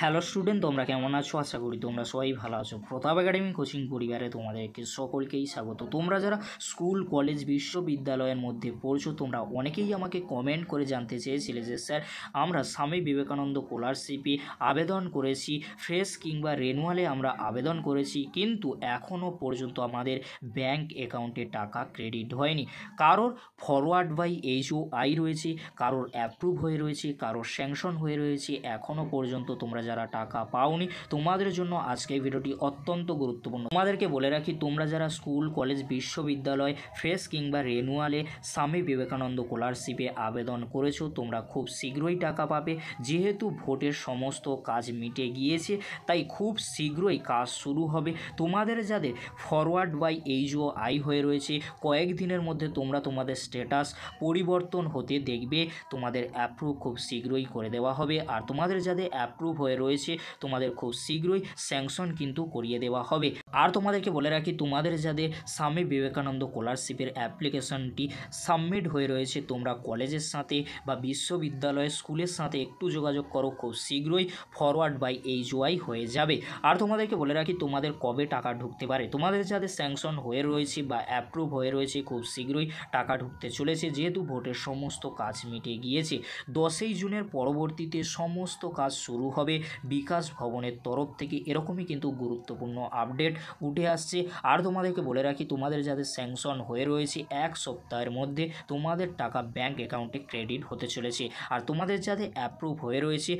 hello student তোমরা কেমন আছো আশা করি তোমরা সবাই ভালো আছো প্রতাপ একাডেমি কোচিং পরিবারে তোমাদেরকে সকলকেই স্বাগত তোমরা যারা স্কুল কলেজ বিশ্ববিদ্যালয়ের মধ্যে পড়ছো তোমরা অনেকেই আমাকে কমেন্ট করে জানতে চেয়েছিলে যে স্যার আমরা স্বামী বিবেকানন্দ স্কলারশিপে আবেদন করেছি ফ্রেশ কিংবা রেনুয়ালে আমরা আবেদন করেছি কিন্তু এখনও পর্যন্ত আমাদের ব্যাংক অ্যাকাউন্টে টাকা ক্রেডিট হয়নি কারোর ফরওয়ার্ড বাই এইচও আই রয়েছে কারোর অ্যাপ্রুভ হয়ে রয়েছে কারোর স্যাংশন হয়ে রয়েছে এখনও পর্যন্ত তোমরা যারা টাকা পাওনি তোমাদের জন্য আজকে এই ভিডিওটি অত্যন্ত গুরুত্বপূর্ণ তোমাদেরকে বলে রাখি তোমরা যারা স্কুল কলেজ বিশ্ববিদ্যালয় ফ্রেশ কিংবা রেনুয়ালে স্বামী বিবেকানন্দ স্কলারশিপে আবেদন করেছো তোমরা খুব শীঘ্রই টাকা পাবে যেহেতু ভোটের সমস্ত কাজ মিটে গিয়েছে তাই খুব শীঘ্রই কাজ শুরু হবে তোমাদের যাদের ফরওয়ার্ড বাই এইচও আই হয়ে রয়েছে কয়েকদিনের মধ্যে তোমরা তোমাদের স্ট্যাটাস পরিবর্তন হতে দেখবে তোমাদের অ্যাপ্রুভ খুব শীঘ্রই করে দেওয়া হবে আর তোমাদের যাদের অ্যাপ্রুভ হয়ে রয়েছে তোমাদের খুব শীঘ্রই স্যাংশন কিন্তু করিয়ে দেওয়া হবে আর তোমাদেরকে বলে রাখি তোমাদের যাদের স্বামী বিবেকানন্দ স্কলারশিপের অ্যাপ্লিকেশনটি সাবমিট হয়ে রয়েছে তোমরা কলেজের সাথে বা বিশ্ববিদ্যালয়ের স্কুলের সাথে একটু যোগাযোগ করো খুব শীঘ্রই ফরওয়ার্ড বাই এইচ ওয়াই হয়ে যাবে আর তোমাদেরকে বলে রাখি তোমাদের কবে টাকা ঢুকতে পারে তোমাদের যাদের স্যাংশন হয়ে রয়েছে বা অ্যাপ্রুভ হয়ে রয়েছে খুব শীঘ্রই টাকা ঢুকতে চলেছে যেহেতু ভোটের সমস্ত কাজ মিটে গিয়েছে দশই জুনের পরবর্তীতে সমস্ত কাজ শুরু হবে বিকাশ ভবনের তরফ থেকে এরকমই কিন্তু গুরুত্বপূর্ণ আপডেট উঠে আসছে আর তোমাদেরকে বলে রাখি তোমাদের যাদের স্যাংশন হয়ে রয়েছে এক সপ্তাহের মধ্যে তোমাদের টাকা ব্যাংক অ্যাকাউন্টে ক্রেডিট হতে চলেছে আর তোমাদের যাদের অ্যাপ্রুভ হয়ে রয়েছে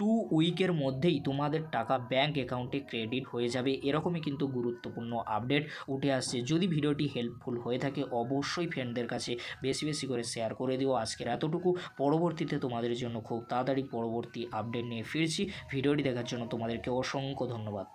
টু উইকের মধ্যেই তোমাদের টাকা ব্যাঙ্ক অ্যাকাউন্টে ক্রেডিট হয়ে যাবে এরকমই কিন্তু গুরুত্বপূর্ণ আপডেট উঠে আসছে যদি ভিডিওটি হেল্পফুল হয়ে থাকে অবশ্যই ফ্রেন্ডদের কাছে বেশি বেশি করে শেয়ার করে দিও আজকের এতটুকু পরবর্তীতে তোমাদের জন্য খুব তাড়াতাড়ি পরবর্তী আপডেট নিয়ে ফিরছি ভিডিওটি দেখার জন্য তোমাদেরকে অসংখ্য ধন্যবাদ